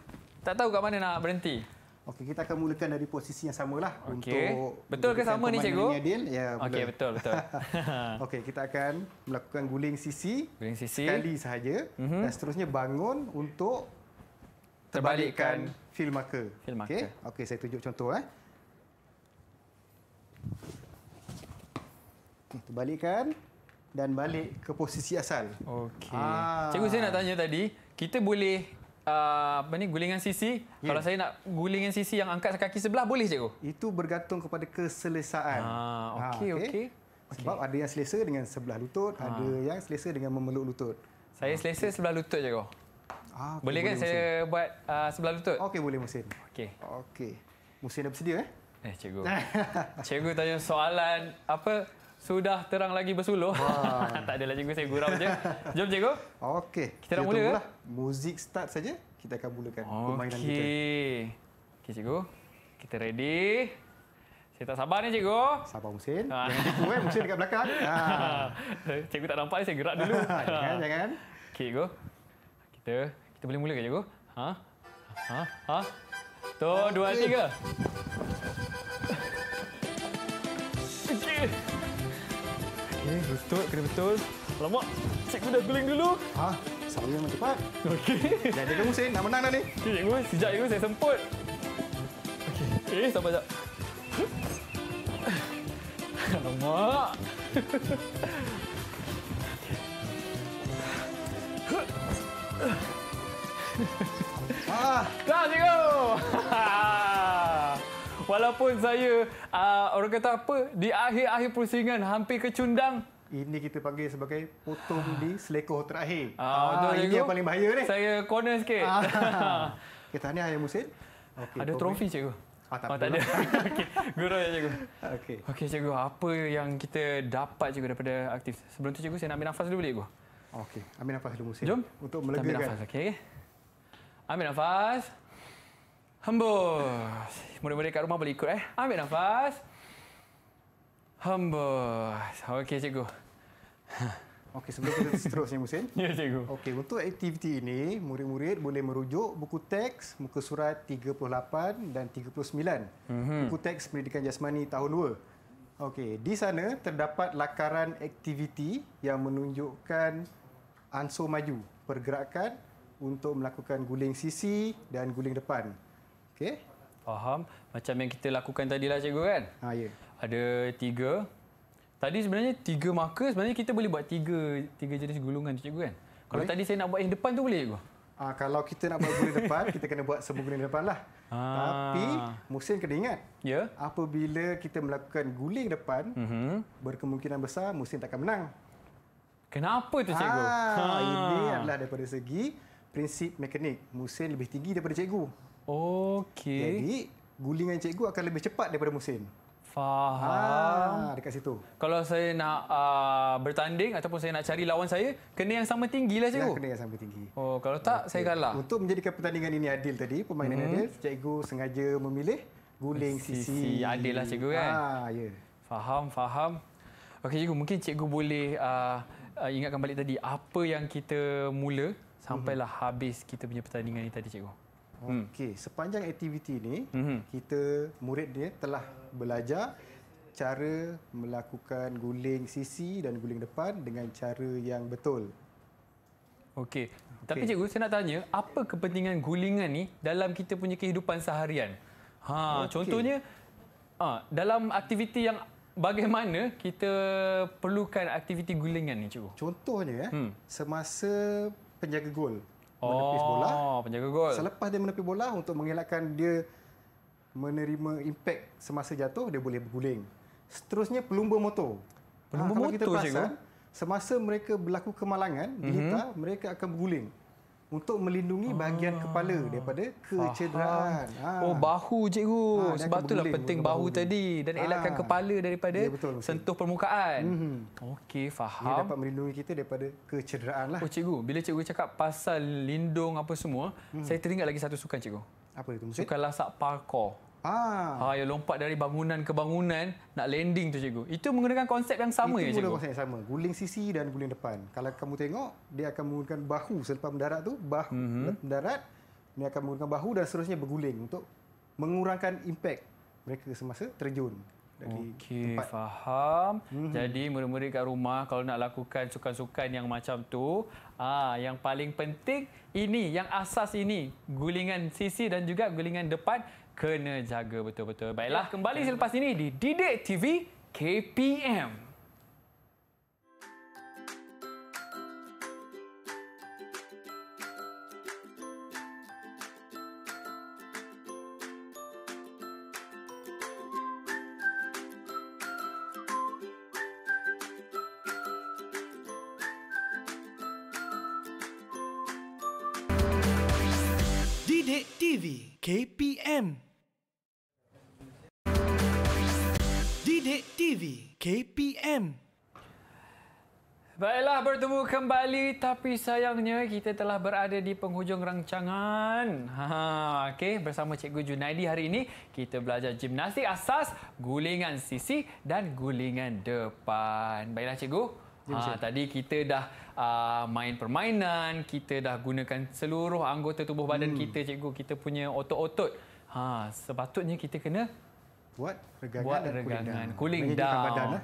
Tak tahu kat mana nak berhenti. Okey, kita akan mulakan dari posisi yang samalah okay. untuk Betul ke sama ni cikgu? Ya, yeah, okey betul betul. okey, kita akan melakukan guling sisi. Guling sisi. Sekali sahaja mm -hmm. dan seterusnya bangun untuk terbalikkan, terbalikkan fill marker. Fill marker. Okey, okay, saya tunjuk contoh eh. Okay, terbalikkan dan balik ke posisi asal. Okey. Ah. Cikgu saya nak tanya tadi, kita boleh Ah, apa ni gulingan sisi yeah. kalau saya nak gulingan sisi yang angkat kaki sebelah boleh cikgu itu bergantung kepada keselesaan ah, ah okey okey okay. sebab okay. ada yang selesa dengan sebelah lutut ha. ada yang selesa dengan memeluk lutut saya ha, selesa okay. sebelah lutut cikgu ah okay, boleh kan boleh saya musim. buat uh, sebelah lutut okey boleh musim okey okey musim dah bersedia eh eh cikgu cikgu tanya soalan apa sudah terang lagi bersuluh. tak adalah cikgu saya gurau je. Jom cikgu. Okey. Kita nak mula. Muzik start saja. Kita akan mulakan okay. permainan kita. Okey. Okey cikgu. Kita ready. Saya tak sabar ni cikgu. Sabar Musin. Ah. jangan tipu eh Musin dekat belakang. Ha. cikgu tak nampak saya gerak dulu. jangan ah. jangan. Okey cikgu. Kita kita boleh mula ke cikgu? Ha? Ha? Ha? Tu, dua, tiga. Ini betul, kena betul. Alamak, cikgu dah guling dulu. Ha, sama yang cepat. Okey. Jangan jaga musim, nak menang dah ni. Okey, cikgu, sekejap cikgu saya semput. Okey, eh, sabar sekejap. Alamak. Ah, dah cikgu. Walaupun saya uh, orang kata apa di akhir-akhir pusingan hampir kecundang ini kita panggil sebagai potong di selekoh terakhir. Ah, ah, ini cikgu. yang paling bahaya ni. Saya corner sikit. Ah, kita ni Ayah Musin. Okay, ada trofi cikgu? Ah, tak oh, ada. Okey, guru ya cikgu. Okey. Okey cikgu, apa yang kita dapat cikgu daripada aktif? Sebelum tu cikgu saya nak ambil nafas dulu boleh cikgu? Okey, ambil nafas dulu Musin. Jom. Untuk melegakan. Ambil nafas, okey. Ambil nafas. Hembus. Murid-murid kat rumah boleh ikut eh. Ambil nafas. Hembus. Okey cikgu. Okey sebelum kita seterusnya musim, ya cikgu. Okey untuk aktiviti ini murid-murid boleh merujuk buku teks muka surat 38 dan 39. Mm-hmm. Buku teks Pendidikan Jasmani tahun 2. Okey di sana terdapat lakaran aktiviti yang menunjukkan ansur maju pergerakan untuk melakukan guling sisi dan guling depan. Okey. Faham. Macam yang kita lakukan tadi lah cikgu kan? Ha, ya. Ada tiga. Tadi sebenarnya tiga marker, sebenarnya kita boleh buat tiga tiga jenis gulungan tu cikgu kan? Boleh. Kalau tadi saya nak buat yang depan tu boleh cikgu? Ha, kalau kita nak buat gulungan depan, kita kena buat semua gulungan depan lah. Ha. Tapi, Musin kena ingat. Ya. Apabila kita melakukan guling depan, uh-huh. berkemungkinan besar Musin takkan menang. Kenapa tu ah, cikgu? Ha, ha. Ini adalah daripada segi prinsip mekanik. Musin lebih tinggi daripada cikgu. Okey. Jadi gulingan cikgu akan lebih cepat daripada musim. Faham. Ha, dekat situ. Kalau saya nak uh, bertanding ataupun saya nak cari lawan saya, kena yang sama tinggi lah cikgu. Ya, kena yang sama tinggi. Oh, kalau tak, okay. saya kalah. Untuk menjadikan pertandingan ini adil tadi, permainan hmm. adil, cikgu sengaja memilih guling sisi. sisi. Adil lah cikgu kan? Ha, ya. Faham, faham. Okey cikgu, mungkin cikgu boleh uh, uh, ingatkan balik tadi, apa yang kita mula sampailah hmm. habis kita punya pertandingan ini tadi cikgu? Hmm. Okey, sepanjang aktiviti ini hmm kita murid dia telah belajar cara melakukan guling sisi dan guling depan dengan cara yang betul. Okey. Okay. Tapi cikgu saya nak tanya, apa kepentingan gulingan ni dalam kita punya kehidupan seharian? Ha, okay. contohnya ha, dalam aktiviti yang bagaimana kita perlukan aktiviti gulingan ni cikgu? Contohnya eh, hmm. semasa penjaga gol menepis bola. Oh, penjaga gol. Selepas dia menepis bola untuk mengelakkan dia menerima impak semasa jatuh, dia boleh berguling. Seterusnya pelumba motor. Pelumba ha, motor kita perasan, semasa mereka berlaku kemalangan, mm-hmm. dihitar, mereka akan berguling untuk melindungi bahagian ah. kepala daripada kecederaan. Ah. Oh bahu cikgu. Ha, Sebab itulah penting bahu tadi dan ha. elakkan ah. kepala daripada ya, betul, sentuh permukaan. Mm-hmm. Okey faham. Ini dapat melindungi kita daripada kecederaan lah. Oh cikgu, bila cikgu cakap pasal lindung apa semua, hmm. saya teringat lagi satu sukan cikgu. Apa itu? Sukan lasak parkour. Ha. Ha, yang lompat dari bangunan ke bangunan nak landing tu cikgu. Itu menggunakan konsep yang sama Itu ya cikgu. Itu konsep yang sama. Guling sisi dan guling depan. Kalau kamu tengok dia akan menggunakan bahu selepas mendarat tu, bahu mm-hmm. mendarat dia akan menggunakan bahu dan seterusnya berguling untuk mengurangkan impact mereka semasa terjun. Okey, faham. Mm-hmm. Jadi murid-murid kat rumah kalau nak lakukan sukan-sukan yang macam tu, ah yang paling penting ini yang asas ini, gulingan sisi dan juga gulingan depan kena jaga betul-betul. Baiklah, ya, kembali selepas ini di Didik TV KPM. bertemu kembali tapi sayangnya kita telah berada di penghujung rancangan. Ha, ha okay. bersama Cikgu Junaidi hari ini kita belajar gimnastik asas, gulingan sisi dan gulingan depan. Baiklah Cikgu. Ya, ha, tadi kita dah uh, main permainan, kita dah gunakan seluruh anggota tubuh badan hmm. kita Cikgu, kita punya otot-otot. Ha, sepatutnya kita kena buat regangan, buat dan cooling down. Cooling down. Eh.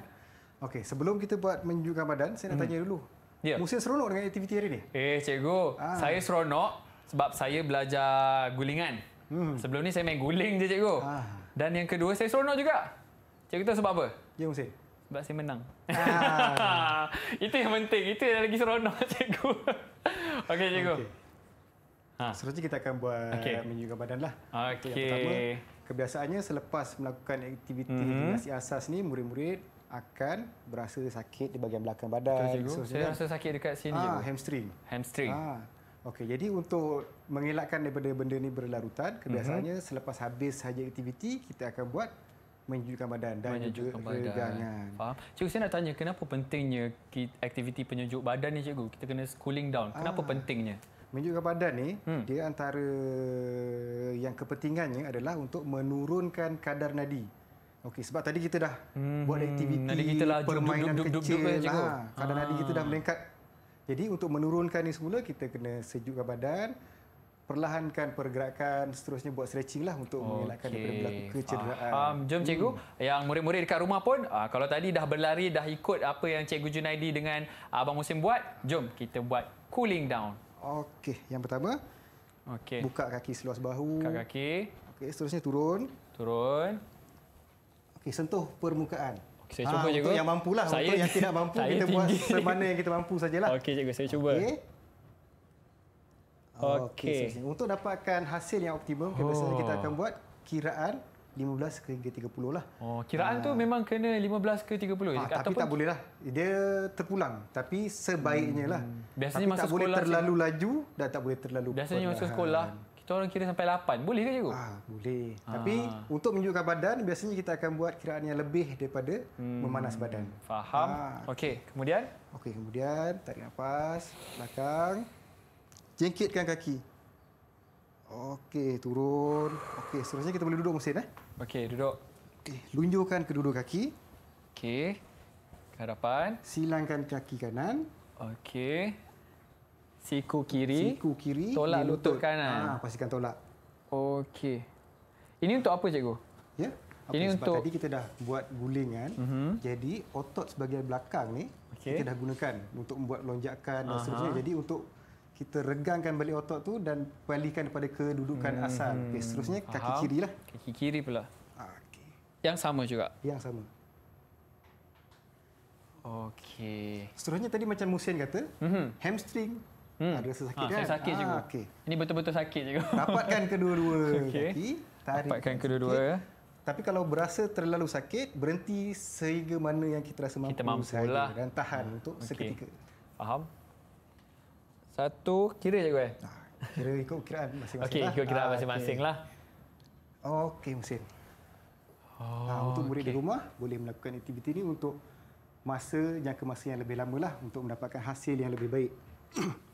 Okey, sebelum kita buat menunjukkan badan, saya nak hmm. tanya dulu. Ya. Musim seronok dengan aktiviti hari ni. Eh, cikgu, ha. saya seronok sebab saya belajar gulingan. Hmm. Sebelum ni saya main guling je cikgu. Ha. Dan yang kedua saya seronok juga. Cikgu tahu sebab apa? Ya, Musim. Sebab saya menang. Ha. itu yang penting. Itu yang lagi seronok cikgu. Okey, cikgu. Okay. Ha. Seterusnya kita akan buat okay. menyugah badan lah. Okay. kebiasaannya selepas melakukan aktiviti mm-hmm. gimnastik asas ni, murid-murid akan berasa sakit di bahagian belakang badan. Betul, cikgu. So, saya rasa sakit dekat sini. Ah, hamstring. Hamstring. Ah. Okey, jadi untuk mengelakkan daripada benda ini berlarutan, mhm. kebiasaannya mm-hmm. selepas habis saja aktiviti, kita akan buat menyejukkan badan dan menyejukkan juga regangan. Faham. Cikgu, saya nak tanya, kenapa pentingnya aktiviti penyejuk badan ni, cikgu? Kita kena cooling down. Kenapa ah. pentingnya? Menyejukkan badan ni, hmm. dia antara yang kepentingannya adalah untuk menurunkan kadar nadi. Okey sebab tadi kita dah hmm, buat aktiviti tadi kita lah permainan duk, duk, duk, kecil kan, lah. Kadar tadi kita dah ah. meningkat. Jadi untuk menurunkan ini semula kita kena sejukkan badan, perlahankan pergerakan, seterusnya buat stretching lah untuk okay. mengelakkan daripada berlaku kecederaan. Um, jom cikgu, hmm. yang murid-murid dekat rumah pun uh, kalau tadi dah berlari dah ikut apa yang cikgu Junaidi dengan abang Musim buat, jom kita buat cooling down. Okey, yang pertama. Okey. Buka kaki seluas bahu. Buka kaki. Okey, seterusnya turun. Turun. Okey, sentuh permukaan. Okay, saya ha, cuba, ah, juga. Yang mampulah. Saya, yang tidak mampu, kita tinggi. buat semana yang kita mampu sajalah. Okey, cikgu. Saya cuba. Okey. Okey. Okay. Untuk dapatkan hasil yang optimum, oh. biasanya kita akan buat kiraan 15 ke 30 lah. Oh, kiraan uh, tu ah. memang kena 15 ke 30? Ah, tapi tak boleh lah. Dia terpulang. Tapi sebaiknya lah. Hmm. Biasanya tapi masa tak sekolah. boleh terlalu cikgu. laju dan tak boleh terlalu Biasanya perlahan. masa sekolah, kita orang kira sampai 8. Boleh ke cikgu? Ah, boleh. Ah. Tapi untuk menunjukkan badan biasanya kita akan buat kiraan yang lebih daripada hmm. memanas badan. Faham? Ah. Okey, kemudian? Okey, kemudian tarik nafas belakang. Jengkitkan kaki. Okey, turun. Okey, seterusnya kita boleh duduk mesin eh. Okey, duduk. Okey, eh, lunjukkan kedua-dua kaki. Okey. Ke hadapan. Silangkan kaki kanan. Okey. Siku kiri. Siku kiri. Tolak lutut, lutut kanan. Ha, pastikan tolak. Okey. Ini untuk apa cikgu? Ya. Okay, ini sebab untuk tadi kita dah buat guling kan. Uh-huh. Jadi otot sebahagian belakang ni okay. kita dah gunakan untuk membuat lonjakan dan uh-huh. seterusnya. Jadi untuk kita regangkan balik otot tu dan kembalikan kepada kedudukan hmm. asal. Okay, seterusnya Faham. kaki kiri lah. Kaki kiri pula. Okay. Yang sama juga. Yang sama. Okey. Seterusnya tadi macam Musin kata, uh-huh. hamstring Hmm. Ada rasa sakit ha, kan? Saya sakit ha, juga. Ah, okay. Ini betul-betul sakit juga. Dapatkan kedua-dua okay. Dapatkan kedua-dua. Sakit. Tapi kalau berasa terlalu sakit, berhenti sehingga mana yang kita rasa mampu. Kita mampu sahaja. Lah. Dan tahan hmm. untuk seketika. Faham? Satu, kira je gue. Ah, kira ikut kiraan masing-masing okay, lah. Okey, ikut kiraan ha, masing-masing okay. lah. Okey, mesin. Oh, nah, untuk murid okay. di rumah, boleh melakukan aktiviti ini untuk masa jangka masa yang lebih lama lah untuk mendapatkan hasil yang lebih baik.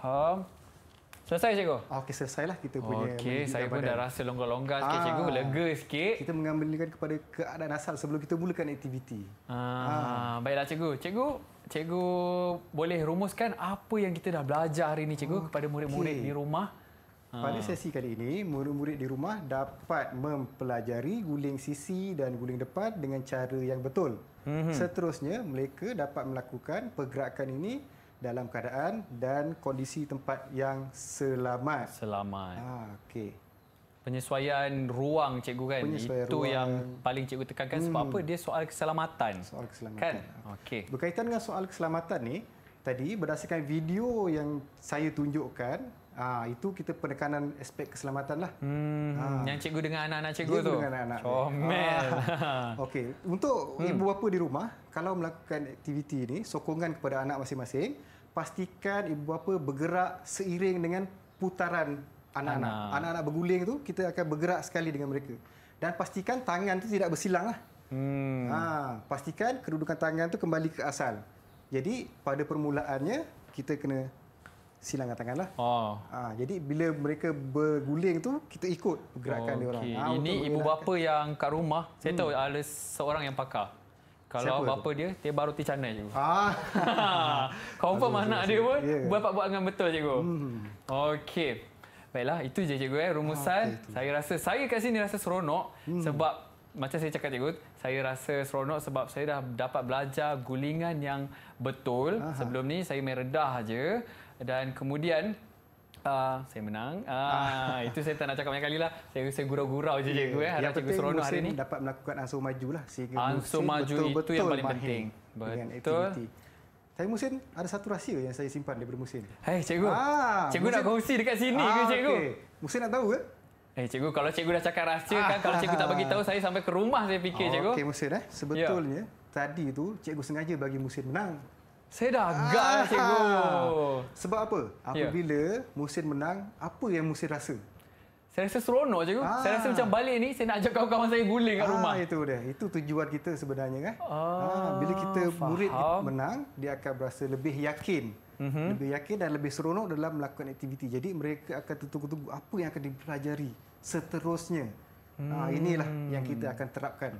faham. Selesai cikgu? Ah, okey, selesailah kita punya. Okey, saya pun dah rasa longgar-longgar sikit ah. cikgu, lega sikit. Kita mengambilkan kepada keadaan asal sebelum kita mulakan aktiviti. Ah, baiklah cikgu. Cikgu, cikgu boleh rumuskan apa yang kita dah belajar hari ini cikgu kepada murid-murid di rumah? Pada sesi kali ini, murid-murid di rumah dapat mempelajari guling sisi dan guling depan dengan cara yang betul. Mhm. Seterusnya, mereka dapat melakukan pergerakan ini dalam keadaan dan kondisi tempat yang selamat. Selamat. Ha, okey. Penyesuaian ruang cikgu kan Penyesuaian itu ruang. yang paling cikgu tekankan hmm. sebab apa hmm. dia soal keselamatan. Soal keselamatan. Kan? Ah. Okey. Berkaitan dengan soal keselamatan ni tadi berdasarkan video yang saya tunjukkan Ha, itu kita penekanan aspek keselamatan lah. Hmm. Ha. Yang cikgu dengan anak-anak cikgu dia tu? dengan anak-anak. Comel. Ha. Okey. Untuk hmm. ibu bapa di rumah, kalau melakukan aktiviti ini, sokongan kepada anak masing-masing, pastikan ibu bapa bergerak seiring dengan putaran anak-anak. Anak-anak berguling tu kita akan bergerak sekali dengan mereka. Dan pastikan tangan tu tidak bersilang lah. Hmm. Ha, pastikan kedudukan tangan tu kembali ke asal. Jadi pada permulaannya kita kena silang tanganlah. Oh. Ha, jadi bila mereka berguling tu kita ikut gerakan oh, dia orang. Ha, ini ibu bapa yang kat rumah, saya hmm. tahu ada seorang yang pakar. Kalau Siapa bapa itu? dia, dia baru ti channel je. Ah. Confirm Aduh, anak dia pun yeah. bapak buat dengan betul cikgu. Hmm. Okey. Baiklah, itu je cikgu eh rumusan. Ah, okay, saya rasa saya kat sini rasa seronok hmm. sebab macam saya cakap cikgu, saya rasa seronok sebab saya dah dapat belajar gulingan yang betul. Aha. Sebelum ni saya main redah aje dan kemudian Uh, saya menang. Uh, itu saya tak nak cakap banyak kali lah. Saya, saya gurau-gurau je yeah. cikgu. Eh. Yang cikgu penting hari ini. dapat melakukan ansur maju lah. Sehingga ansur maju betul, itu betul yang paling penting. Betul. Tapi Musin, ada satu rahsia yang saya simpan daripada Musin. Hei eh, cikgu. Ah, cikgu Musin. nak kongsi dekat sini ah, ke cikgu? Okay. Musin nak tahu ke? Eh cikgu, kalau cikgu dah cakap rahsia ah, kan, kalau cikgu tak bagi tahu, saya sampai ke rumah saya fikir oh, cikgu. Okey Musin, eh. Ya. sebetulnya yeah. tadi tu cikgu sengaja bagi Musin menang. Saya dah agak ah. cikgu. Sebab apa? Apabila yeah. Musin menang, apa yang Musin rasa? Saya rasa seronok cikgu. Ah. Saya rasa macam balik ni saya nak ajak kawan-kawan saya guling kat ah, rumah. itu dia. Itu tujuan kita sebenarnya kan. Ah. Ah. bila kita Faham. murid menang, dia akan berasa lebih yakin. Mm-hmm. Lebih yakin dan lebih seronok dalam melakukan aktiviti. Jadi mereka akan tertunggu-tunggu apa yang akan dipelajari seterusnya. Ah, hmm. Ah, inilah yang kita akan terapkan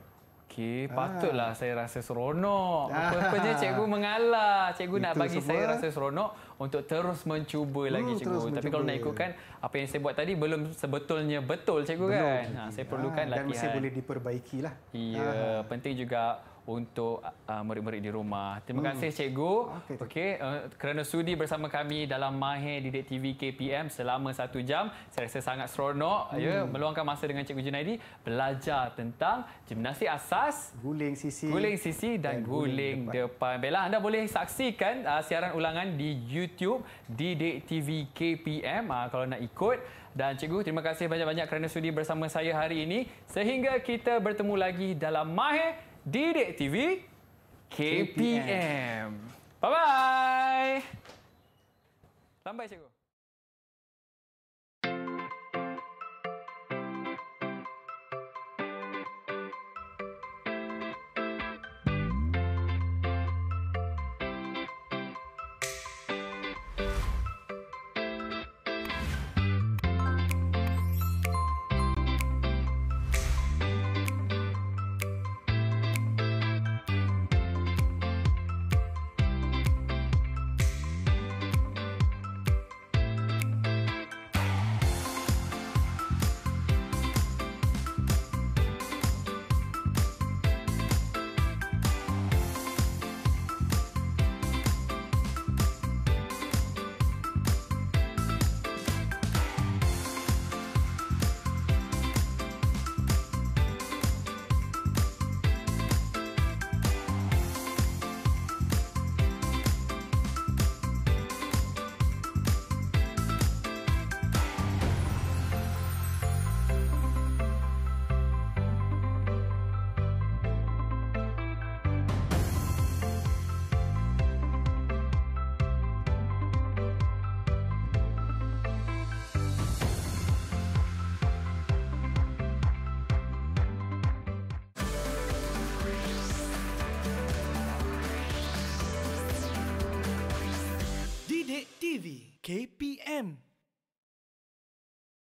Okey, ah. patutlah saya rasa seronok. Rupanya ah. ha. cikgu mengalah. Cikgu Itu nak bagi semua. saya rasa seronok untuk terus mencuba hmm, lagi cikgu. Tapi mencuba. kalau nak ikutkan apa yang saya buat tadi belum sebetulnya betul cikgu belum. kan? Ha, saya perlukan ha. latihan. Dan mesti boleh diperbaikilah. Ya, ha. penting juga untuk uh, murid-murid di rumah. Terima kasih hmm. cikgu. Okey, okay, uh, kerana sudi bersama kami dalam Mahir Didik TV KPM selama satu jam. Saya rasa sangat seronok hmm. ya meluangkan masa dengan cikgu Junaidi belajar tentang gimnastik asas, guling sisi, guling sisi dan, dan guling depan. depan. Bella, anda boleh saksikan uh, siaran ulangan di YouTube Didik TV KPM uh, kalau nak ikut dan cikgu terima kasih banyak-banyak kerana sudi bersama saya hari ini sehingga kita bertemu lagi dalam Mahir Didik TV KPM. Bye bye. Sampai cikgu.